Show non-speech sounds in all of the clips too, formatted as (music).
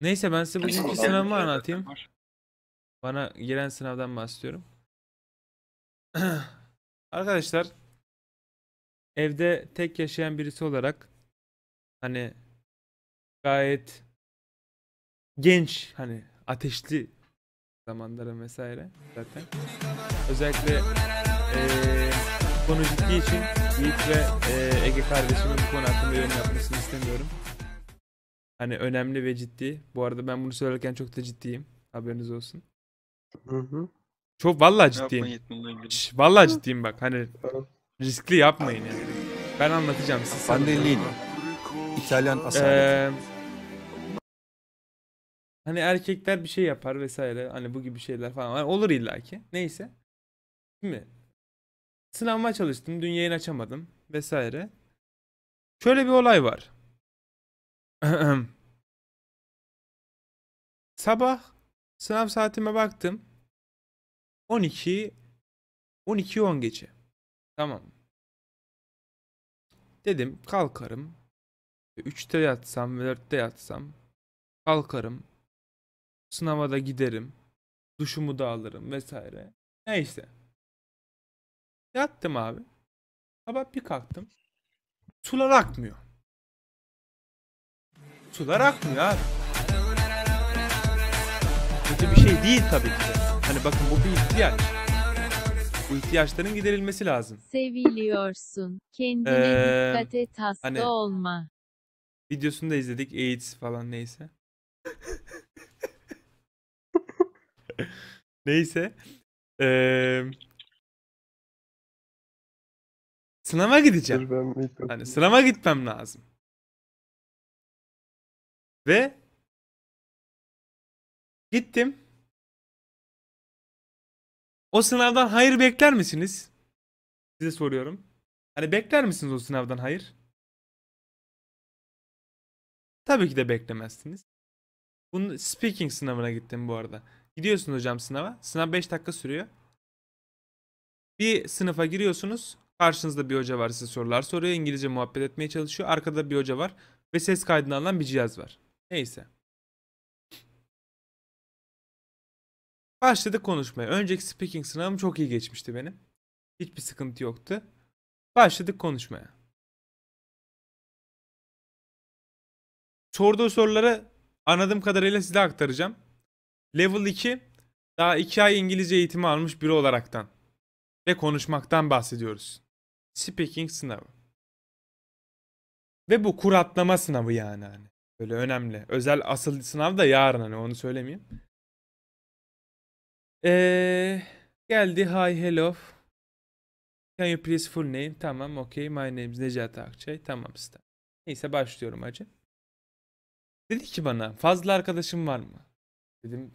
Neyse ben size bugünkü sınavımı anlatayım. Bana giren sınavdan bahsediyorum. (clears throat) Arkadaşlar evde tek yaşayan birisi olarak hani gayet genç hani ateşli zamanlara vesaire zaten özellikle ee, konu ciddi için Yiğit ve e, Ege kardeşimin bu konu hakkında yorum yapmasını istemiyorum. Hani önemli ve ciddi. Bu arada ben bunu söylerken çok da ciddiyim. Haberiniz olsun. Hı hı. Çok vallahi ciddiyim. Şş, vallahi ciddiyim bak. Hani riskli yapmayın yani. Ben anlatacağım size. Pandellini. İtalyan asaleti. Ee, hani erkekler bir şey yapar vesaire. Hani bu gibi şeyler falan. Hani olur illaki. Neyse. Şimdi sınavıma çalıştım. Dün yayın açamadım vesaire. Şöyle bir olay var. (clears throat) Sabah sınav saatime baktım. 12 12 10 gece Tamam. Dedim kalkarım. 3'te yatsam ve 4'te yatsam kalkarım. Sınava da giderim. Duşumu da alırım vesaire. Neyse. Yattım abi. Sabah bir kalktım. Sular akmıyor sular akmıyor abi. Kötü bir şey değil tabii ki. Hani bakın bu bir ihtiyaç. Bu ihtiyaçların giderilmesi lazım. Seviliyorsun. Kendine ee, dikkat et hasta hani, olma. Videosunu da izledik. AIDS falan neyse. (laughs) neyse. Ee, sınava gideceğim. Hani sınava gitmem lazım. Ve gittim. O sınavdan hayır bekler misiniz? Size soruyorum. Hani bekler misiniz o sınavdan hayır? Tabii ki de beklemezsiniz. Bunun speaking sınavına gittim bu arada. Gidiyorsun hocam sınava. Sınav 5 dakika sürüyor. Bir sınıfa giriyorsunuz. Karşınızda bir hoca var size sorular soruyor. İngilizce muhabbet etmeye çalışıyor. Arkada bir hoca var. Ve ses kaydını alan bir cihaz var. Neyse. Başladık konuşmaya. Önceki speaking sınavım çok iyi geçmişti benim. Hiçbir sıkıntı yoktu. Başladık konuşmaya. Sorduğu soruları anladığım kadarıyla size aktaracağım. Level 2 daha 2 ay İngilizce eğitimi almış biri olaraktan ve konuşmaktan bahsediyoruz. Speaking sınavı. Ve bu kuratlama sınavı yani hani böyle önemli. Özel asıl sınav da yarın hani onu söylemeyeyim. Ee, geldi hi hello. Can you please full name? Tamam okey. My name is Necat Akçay. Tamam star. Neyse başlıyorum acı. Dedi ki bana fazla arkadaşım var mı? Dedim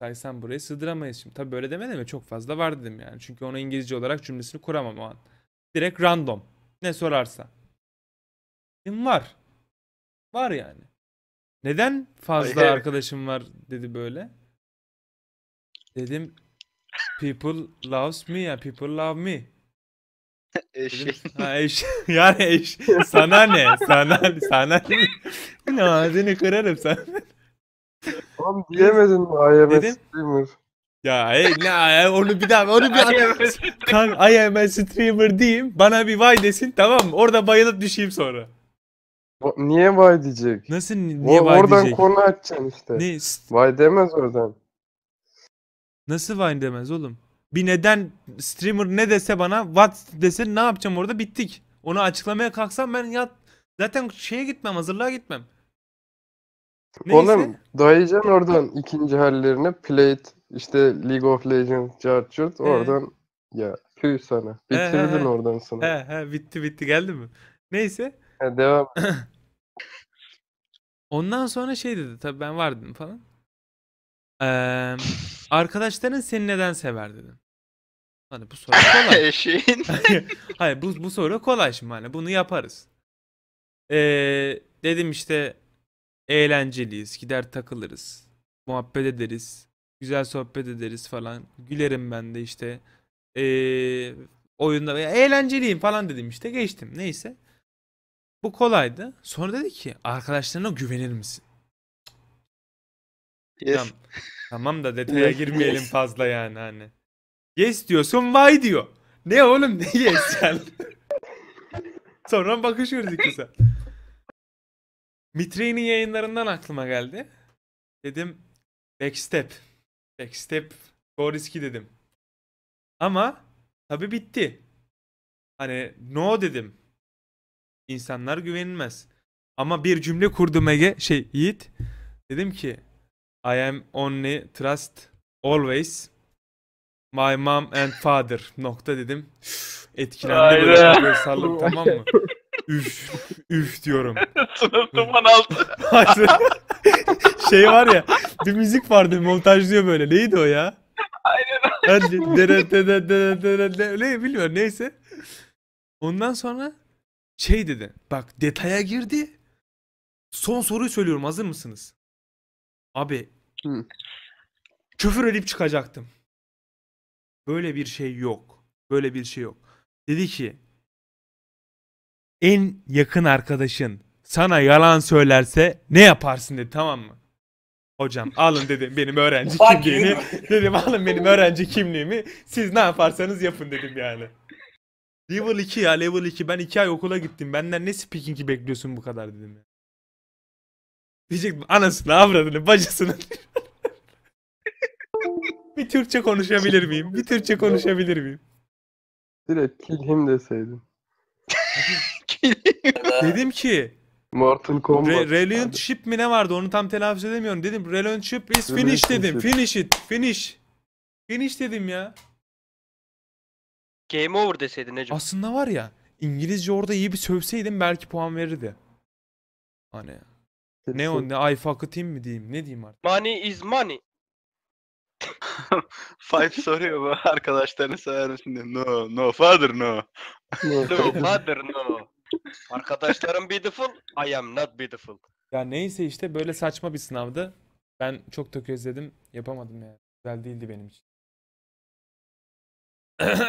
saysan buraya sığdıramayız şimdi. Tabii böyle demedim mi? Çok fazla var dedim yani. Çünkü ona İngilizce olarak cümlesini kuramam o an. Direkt random. Ne sorarsa. Dedim var. Var yani. Neden fazla Hayır. arkadaşım var dedi böyle. Dedim people loves me ya people love me. (laughs) Eşi. Ha eş. (laughs) Yani eş. Sana ne? Sana sana ne? (laughs) Ağzını kırarım sen. Oğlum diyemedin mi? IMS streamer. Ya e, ne onu bir daha onu bir daha. kan, IMS streamer diyeyim. Bana bir vay desin tamam mı? Orada bayılıp düşeyim sonra. Niye vay diyecek? Nasıl niye O- vay oradan konu açacaksın işte. Ne? Vay demez oradan. Nasıl vay demez oğlum? Bir neden streamer ne dese bana what dese ne yapacağım orada bittik. Onu açıklamaya kalksam ben ya zaten şeye gitmem hazırlığa gitmem. Neyse. Oğlum dayayacaksın oradan ikinci hallerine. Plate, işte League of Legends, Charchut oradan ya tüy sana. Bitirdin he. oradan sana. He he bitti bitti geldi mi? Neyse. He, devam. (laughs) Ondan sonra şey dedi tabii ben vardım falan. Ee, (laughs) arkadaşların seni neden sever dedim. Hani bu soru kolay. (laughs) Şeyin. (laughs) Hayır bu, bu soru kolay şimdi hani bunu yaparız. Ee, dedim işte eğlenceliyiz gider takılırız. Muhabbet ederiz. Güzel sohbet ederiz falan. Gülerim ben de işte. Ee, oyunda veya eğlenceliyim falan dedim işte geçtim neyse. Bu kolaydı. Sonra dedi ki arkadaşlarına güvenir misin? Yes. Tamam. tamam da detaya girmeyelim fazla yani hani. Yes diyorsun vay diyor. Ne oğlum ne yes sen? (laughs) Sonra bakışıyoruz iki saat. Mitre'nin yayınlarından aklıma geldi. Dedim backstep. Backstep go riski dedim. Ama tabi bitti. Hani no dedim. İnsanlar güvenilmez. Ama bir cümle kurdum Ege şey Yiğit. Dedim ki I am only trust always my mom and father nokta dedim. etkilendi böyle, böyle sallık tamam mı? Üf üf diyorum. duman altı. şey var ya bir müzik vardı montajlıyor böyle. Neydi o ya? Aynen. Ne bilmiyorum neyse. Ondan sonra şey dedi. Bak detaya girdi. Son soruyu söylüyorum hazır mısınız? Abi Hı. küfür edip çıkacaktım. Böyle bir şey yok. Böyle bir şey yok. Dedi ki en yakın arkadaşın sana yalan söylerse ne yaparsın dedi tamam mı? Hocam alın dedim benim öğrenci kimliğimi. dedim alın benim öğrenci kimliğimi. Siz ne yaparsanız yapın dedim yani. Level 2 ya level 2. Ben 2 ay okula gittim. Benden ne speaking'i bekliyorsun bu kadar dedim ya. Diyecek anasını avradını bacısını. (laughs) bir Türkçe konuşabilir miyim? Bir Türkçe konuşabilir miyim? Direkt kill him deseydin. Dedim ki Mortal Kombat. Re Reliant Ship mi ne vardı onu tam telaffuz edemiyorum. Dedim Reliant Ship is finish dedim. Finish it. Finish. Finish dedim ya. Game over deseydi Necip. Aslında var ya İngilizce orada iyi bir sövseydim belki puan verirdi. Hani ne o ne I fuck a team mi diyeyim ne diyeyim artık. Money is money. (laughs) Five soruyor bu arkadaşlarını sever misin diye. No, no father no. no father no. Arkadaşlarım beautiful, I am not beautiful. Ya neyse işte böyle saçma bir sınavdı. Ben çok özledim yapamadım yani. Güzel değildi benim için. Hadi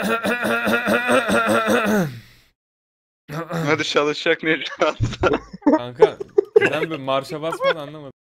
çalışacak Necati. Kanka neden böyle marşa basmadı anlamadım.